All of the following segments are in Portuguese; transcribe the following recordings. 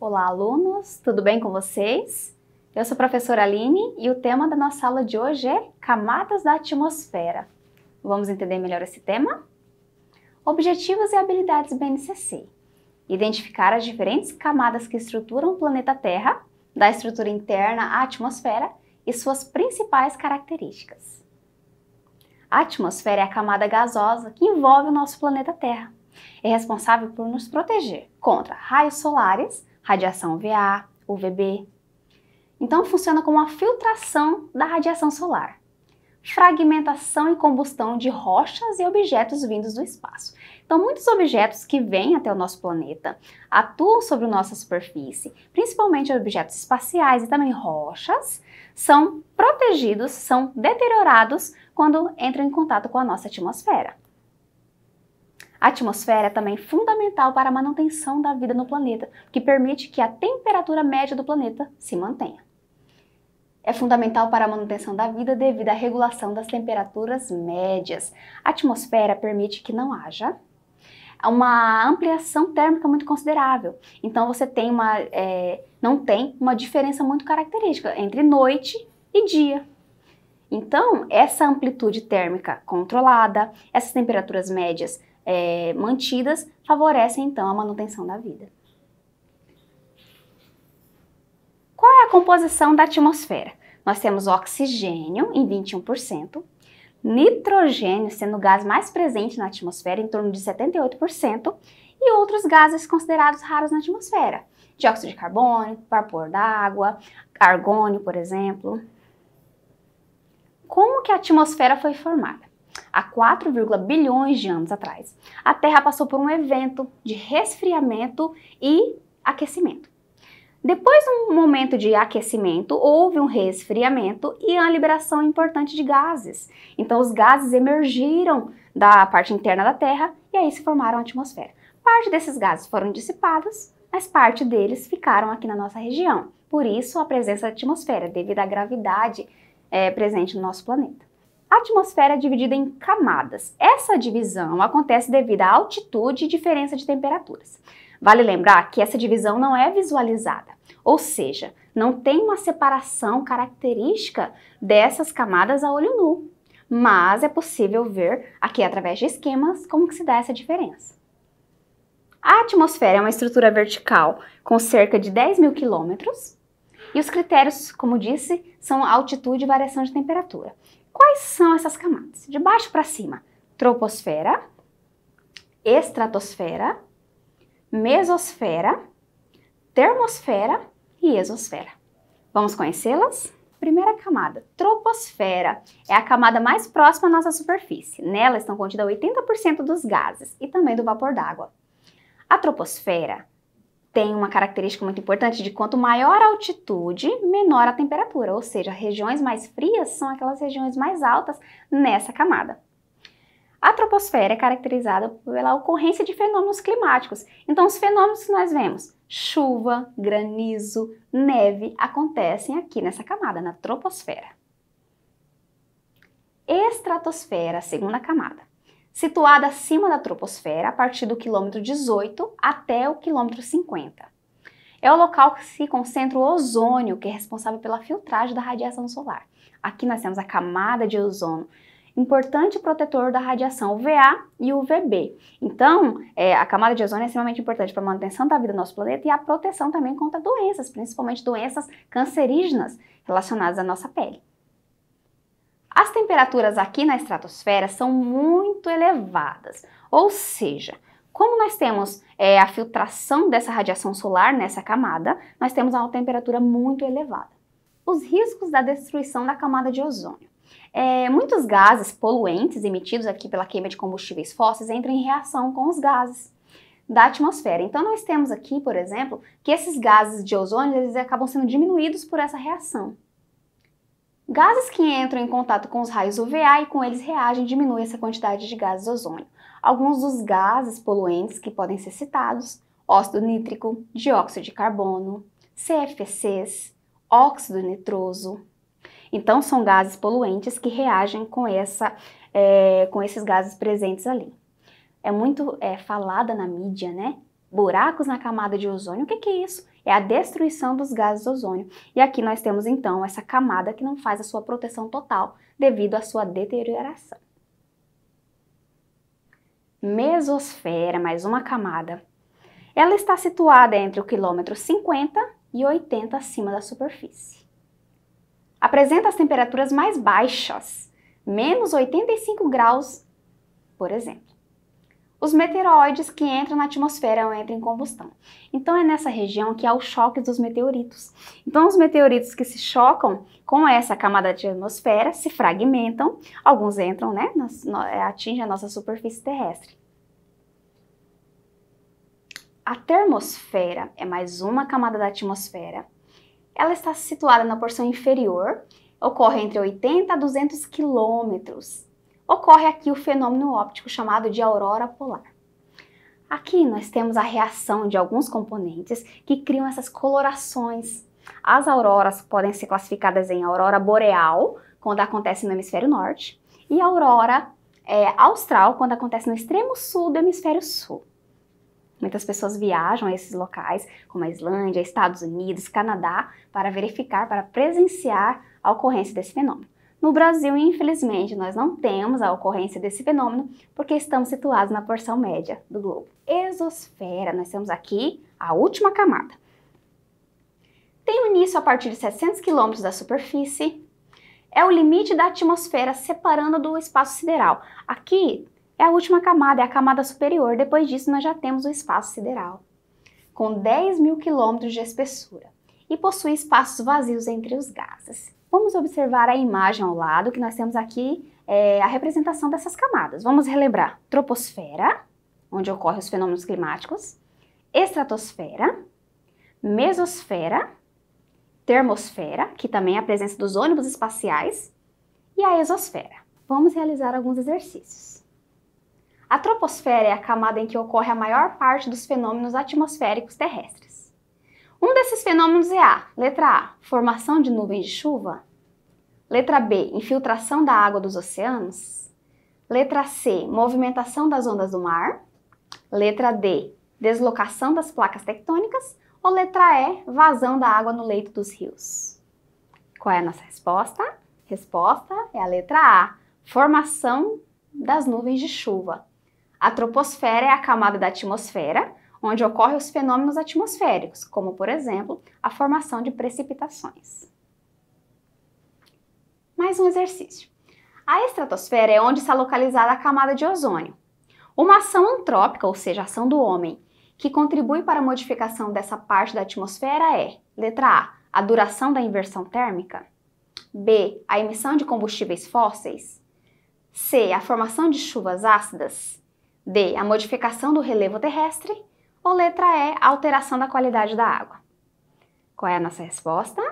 Olá, alunos! Tudo bem com vocês? Eu sou a professora Aline e o tema da nossa aula de hoje é Camadas da Atmosfera. Vamos entender melhor esse tema? Objetivos e habilidades BNCC. Identificar as diferentes camadas que estruturam o planeta Terra, da estrutura interna à atmosfera e suas principais características. A atmosfera é a camada gasosa que envolve o nosso planeta Terra. É responsável por nos proteger contra raios solares, radiação UVA, UVB. Então funciona como a filtração da radiação solar. Fragmentação e combustão de rochas e objetos vindos do espaço. Então, muitos objetos que vêm até o nosso planeta atuam sobre nossa superfície, principalmente objetos espaciais e também rochas, são protegidos, são deteriorados quando entram em contato com a nossa atmosfera. A atmosfera é também fundamental para a manutenção da vida no planeta, que permite que a temperatura média do planeta se mantenha. É fundamental para a manutenção da vida devido à regulação das temperaturas médias. A atmosfera permite que não haja uma ampliação térmica muito considerável. Então você tem uma, é, não tem uma diferença muito característica entre noite e dia. Então, essa amplitude térmica controlada, essas temperaturas médias é, mantidas, favorecem então a manutenção da vida. Qual é a composição da atmosfera? Nós temos oxigênio em 21%, nitrogênio sendo o gás mais presente na atmosfera, em torno de 78%, e outros gases considerados raros na atmosfera, dióxido de carbono, vapor d'água, argônio, por exemplo como que a atmosfera foi formada. Há 4, bilhões de anos atrás, a Terra passou por um evento de resfriamento e aquecimento. Depois de um momento de aquecimento, houve um resfriamento e a liberação importante de gases. Então, os gases emergiram da parte interna da Terra e aí se formaram a atmosfera. Parte desses gases foram dissipados, mas parte deles ficaram aqui na nossa região. Por isso, a presença da atmosfera, devido à gravidade é, presente no nosso planeta. A atmosfera é dividida em camadas. Essa divisão acontece devido à altitude e diferença de temperaturas. Vale lembrar que essa divisão não é visualizada, ou seja, não tem uma separação característica dessas camadas a olho nu, mas é possível ver aqui através de esquemas como que se dá essa diferença. A atmosfera é uma estrutura vertical com cerca de 10 mil quilômetros e os critérios, como disse, são altitude e variação de temperatura. Quais são essas camadas? De baixo para cima, troposfera, estratosfera, mesosfera, termosfera e exosfera. Vamos conhecê-las? Primeira camada, troposfera, é a camada mais próxima à nossa superfície. Nela estão contidas 80% dos gases e também do vapor d'água. A troposfera tem uma característica muito importante de quanto maior a altitude, menor a temperatura, ou seja, regiões mais frias são aquelas regiões mais altas nessa camada. A troposfera é caracterizada pela ocorrência de fenômenos climáticos. Então, os fenômenos que nós vemos, chuva, granizo, neve, acontecem aqui nessa camada, na troposfera. Estratosfera, segunda camada situada acima da troposfera, a partir do quilômetro 18 até o quilômetro 50. É o local que se concentra o ozônio, que é responsável pela filtragem da radiação solar. Aqui nós temos a camada de ozono, importante protetor da radiação UVA e UVB. Então, é, a camada de ozônio é extremamente importante para a manutenção da vida do nosso planeta e a proteção também contra doenças, principalmente doenças cancerígenas relacionadas à nossa pele. As temperaturas aqui na estratosfera são muito elevadas, ou seja, como nós temos é, a filtração dessa radiação solar nessa camada, nós temos uma temperatura muito elevada. Os riscos da destruição da camada de ozônio. É, muitos gases poluentes emitidos aqui pela queima de combustíveis fósseis entram em reação com os gases da atmosfera. Então nós temos aqui, por exemplo, que esses gases de ozônio eles acabam sendo diminuídos por essa reação. Gases que entram em contato com os raios UVA e com eles reagem diminuem essa quantidade de gases ozônio. Alguns dos gases poluentes que podem ser citados: óxido nítrico, dióxido de carbono, CFCs, óxido nitroso. Então são gases poluentes que reagem com essa, é, com esses gases presentes ali. É muito é, falada na mídia, né? Buracos na camada de ozônio. O que, que é isso? é a destruição dos gases ozônio. E aqui nós temos então essa camada que não faz a sua proteção total devido à sua deterioração. Mesosfera, mais uma camada. Ela está situada entre o quilômetro 50 e 80 acima da superfície. Apresenta as temperaturas mais baixas, menos 85 graus, por exemplo. Os meteoroides que entram na atmosfera entram em combustão. Então é nessa região que há o choque dos meteoritos. Então os meteoritos que se chocam com essa camada de atmosfera se fragmentam, alguns entram, né, nas, é, atingem a nossa superfície terrestre. A termosfera é mais uma camada da atmosfera. Ela está situada na porção inferior, ocorre entre 80 a 200 quilômetros ocorre aqui o fenômeno óptico chamado de aurora polar. Aqui nós temos a reação de alguns componentes que criam essas colorações. As auroras podem ser classificadas em aurora boreal, quando acontece no hemisfério norte, e aurora é, austral, quando acontece no extremo sul do hemisfério sul. Muitas pessoas viajam a esses locais, como a Islândia, Estados Unidos, Canadá, para verificar, para presenciar a ocorrência desse fenômeno. No Brasil, infelizmente, nós não temos a ocorrência desse fenômeno porque estamos situados na porção média do globo. Exosfera, nós temos aqui a última camada. Tem início a partir de 700 km da superfície. É o limite da atmosfera separando do espaço sideral. Aqui é a última camada, é a camada superior. Depois disso, nós já temos o espaço sideral, com 10 mil quilômetros de espessura. E possui espaços vazios entre os gases. Vamos observar a imagem ao lado, que nós temos aqui é, a representação dessas camadas. Vamos relembrar: troposfera, onde ocorrem os fenômenos climáticos, estratosfera, mesosfera, termosfera, que também é a presença dos ônibus espaciais, e a exosfera. Vamos realizar alguns exercícios. A troposfera é a camada em que ocorre a maior parte dos fenômenos atmosféricos terrestres. Um desses fenômenos é a letra A, formação de nuvens de chuva, letra B, infiltração da água dos oceanos, letra C, movimentação das ondas do mar, letra D, deslocação das placas tectônicas ou letra E, vazão da água no leito dos rios. Qual é a nossa resposta? Resposta é a letra A, formação das nuvens de chuva. A troposfera é a camada da atmosfera onde ocorrem os fenômenos atmosféricos, como, por exemplo, a formação de precipitações. Mais um exercício. A estratosfera é onde está localizada a camada de ozônio. Uma ação antrópica, ou seja, ação do homem, que contribui para a modificação dessa parte da atmosfera é: letra A, a duração da inversão térmica, B, a emissão de combustíveis fósseis, C, a formação de chuvas ácidas, D, a modificação do relevo terrestre ou letra E, alteração da qualidade da água? Qual é a nossa resposta?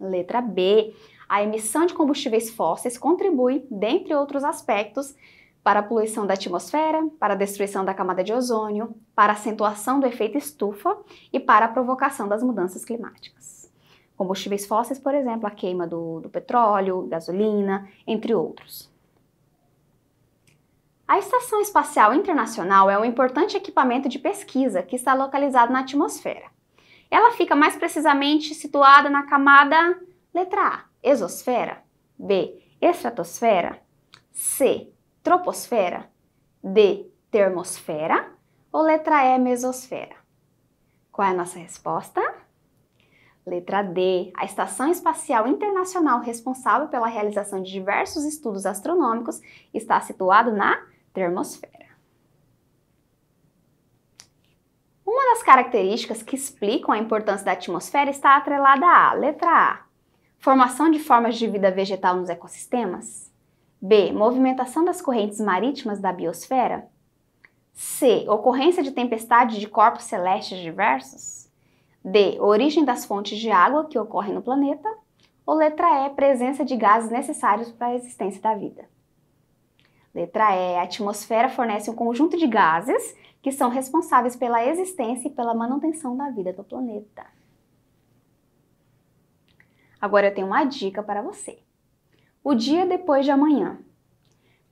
Letra B. A emissão de combustíveis fósseis contribui, dentre outros aspectos, para a poluição da atmosfera, para a destruição da camada de ozônio, para a acentuação do efeito estufa e para a provocação das mudanças climáticas. Combustíveis fósseis, por exemplo, a queima do, do petróleo, gasolina, entre outros. A Estação Espacial Internacional é um importante equipamento de pesquisa que está localizado na atmosfera. Ela fica mais precisamente situada na camada letra A, exosfera, B, estratosfera, C, troposfera, D, termosfera ou letra E, mesosfera? Qual é a nossa resposta? Letra D. A Estação Espacial Internacional, responsável pela realização de diversos estudos astronômicos, está situada na termosfera. Uma das características que explicam a importância da atmosfera está atrelada a letra A, formação de formas de vida vegetal nos ecossistemas, B, movimentação das correntes marítimas da biosfera, C, ocorrência de tempestades de corpos celestes diversos, D, origem das fontes de água que ocorrem no planeta, ou letra E, presença de gases necessários para a existência da vida. Letra E. A atmosfera fornece um conjunto de gases que são responsáveis pela existência e pela manutenção da vida do planeta. Agora eu tenho uma dica para você. O dia depois de amanhã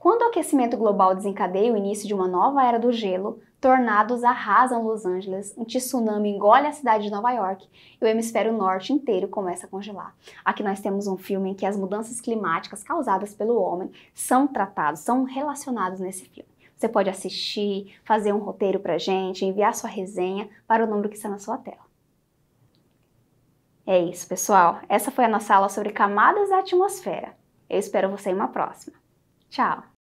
quando o aquecimento global desencadeia o início de uma nova era do gelo, tornados arrasam Los Angeles, um tsunami engole a cidade de Nova York e o hemisfério norte inteiro começa a congelar. Aqui nós temos um filme em que as mudanças climáticas causadas pelo homem são tratadas, são relacionados nesse filme. Você pode assistir, fazer um roteiro pra gente, enviar sua resenha para o número que está na sua tela. É isso, pessoal. Essa foi a nossa aula sobre camadas da atmosfera. Eu espero você em uma próxima. Tchau!